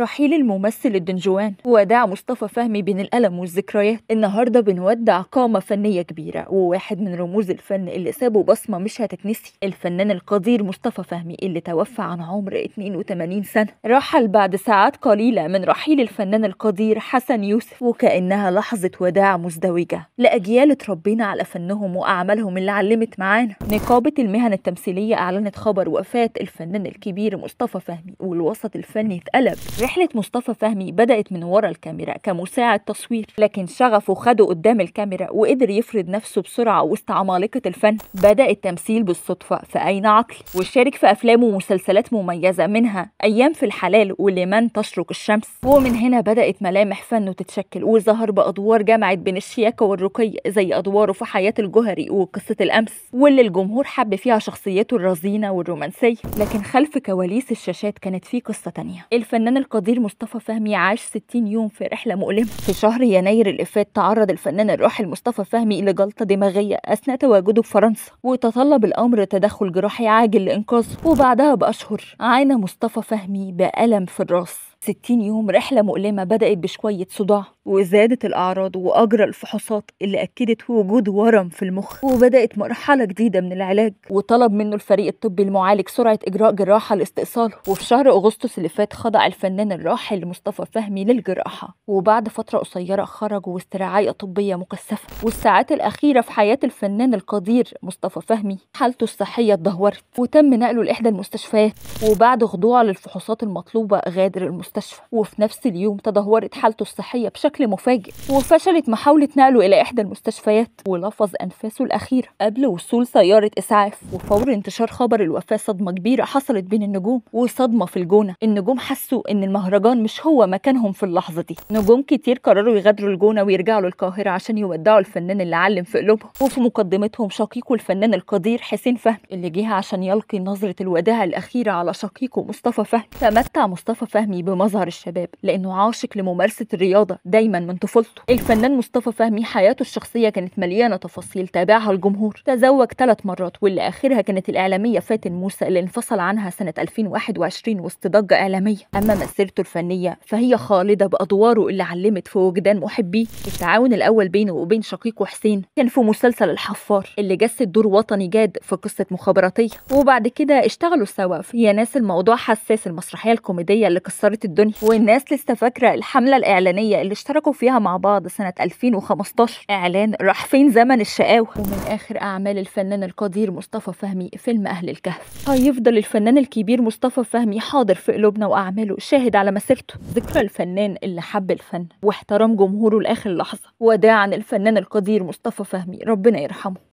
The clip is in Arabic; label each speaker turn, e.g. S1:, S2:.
S1: رحيل الممثل الدنجوان وداع مصطفى فهمي بين الألم والذكريات النهاردة بنودع قامة فنية كبيرة وواحد من رموز الفن اللي سابوا بصمة مش هتتنسي الفنان القدير مصطفى فهمي اللي توفى عن عمر 82 سنة رحل بعد ساعات قليلة من رحيل الفنان القدير حسن يوسف وكأنها لحظة وداع مزدوجة لأجيال اتربينا على فنهم وأعمالهم اللي علمت معانا نقابة المهن التمثيلية أعلنت خبر وفاة الفنان الكبير مصطفى فهمي والوسط الفني اتقلب رحلة مصطفى فهمي بدأت من ورا الكاميرا كمساعد تصوير لكن شغفه خده قدام الكاميرا وقدر يفرض نفسه بسرعة وسط عمالقة الفن بدأ التمثيل بالصدفة في أين عقل وشارك في أفلام ومسلسلات مميزة منها أيام في الحلال ولمن تشرق الشمس ومن هنا بدأت ملامح فنه تتشكل وظهر بأدوار جمعت بين الشياكة والرقي زي أدواره في حياة الجهري وقصة الأمس واللي الجمهور حب فيها شخصيته الرزينة والرومانسية لكن خلف كواليس الشاشات كانت في قصة تانية الفنان القدير مصطفى فهمي عاش 60 يوم في رحلة مؤلمة في شهر يناير اللي فات تعرض الفنان الراحل مصطفى فهمي لجلطة دماغية أثناء تواجده في فرنسا وتطلب الأمر تدخل جراحي عاجل لإنقاذه وبعدها بأشهر عانى مصطفى فهمي بألم في الراس 60 يوم رحلة مؤلمة بدأت بشوية صداع وزادت الأعراض وأجرى الفحوصات اللي أكدت وجود ورم في المخ وبدأت مرحلة جديدة من العلاج وطلب منه الفريق الطبي المعالج سرعة إجراء جراحة لاستئصاله وفي شهر أغسطس اللي فات خضع الفنان الراحل مصطفى فهمي للجراحة وبعد فترة قصيرة خرج وسط رعاية طبية مكثفة والساعات الأخيرة في حياة الفنان القدير مصطفى فهمي حالته الصحية اتدهورت وتم نقله لإحدى المستشفيات وبعد خضوعه للفحوصات المطلوبة غادر المستشفى المستشفى وفي نفس اليوم تدهورت حالته الصحية بشكل مفاجئ وفشلت محاولة نقله إلى إحدى المستشفيات ولفظ أنفاسه الأخيرة قبل وصول سيارة إسعاف وفور انتشار خبر الوفاة صدمة كبيرة حصلت بين النجوم وصدمة في الجونة النجوم حسوا إن المهرجان مش هو مكانهم في اللحظة دي نجوم كتير قرروا يغادروا الجونة ويرجعوا للقاهرة عشان يودعوا الفنان اللي علم في قلوبهم وفي مقدمتهم شقيقه الفنان القدير حسين فهمي اللي جه عشان يلقي نظرة الوداع الأخيرة على شقيقه مصطفى فهمي تمتع مصطفى فهمي بم مظهر الشباب لأنه عاشق لممارسة الرياضة دايما من طفولته الفنان مصطفى فهمي حياته الشخصية كانت مليانة تفاصيل تابعها الجمهور تزوج ثلاث مرات واللي آخرها كانت الإعلامية فاتن موسى اللي انفصل عنها سنة 2021 وسط ضجة إعلامية أما مسيرته الفنية فهي خالدة بأدواره اللي علمت في وجدان محبيه التعاون الأول بينه وبين شقيقه حسين كان في مسلسل الحفار اللي جسد دور وطني جاد في قصة مخابراتية وبعد كده اشتغلوا سوا في يا ناس الموضوع حساس المسرحية الكوميدية اللي كسرت الدنيا والناس لسه فاكره الحمله الاعلانيه اللي اشتركوا فيها مع بعض سنه 2015 اعلان راح فين زمن الشقاوه ومن اخر اعمال الفنان القدير مصطفى فهمي فيلم اهل الكهف هيفضل الفنان الكبير مصطفى فهمي حاضر في قلوبنا واعماله شاهد على مسيرته ذكرى الفنان اللي حب الفن واحترم جمهوره لاخر لحظه وداعا الفنان القدير مصطفى فهمي ربنا يرحمه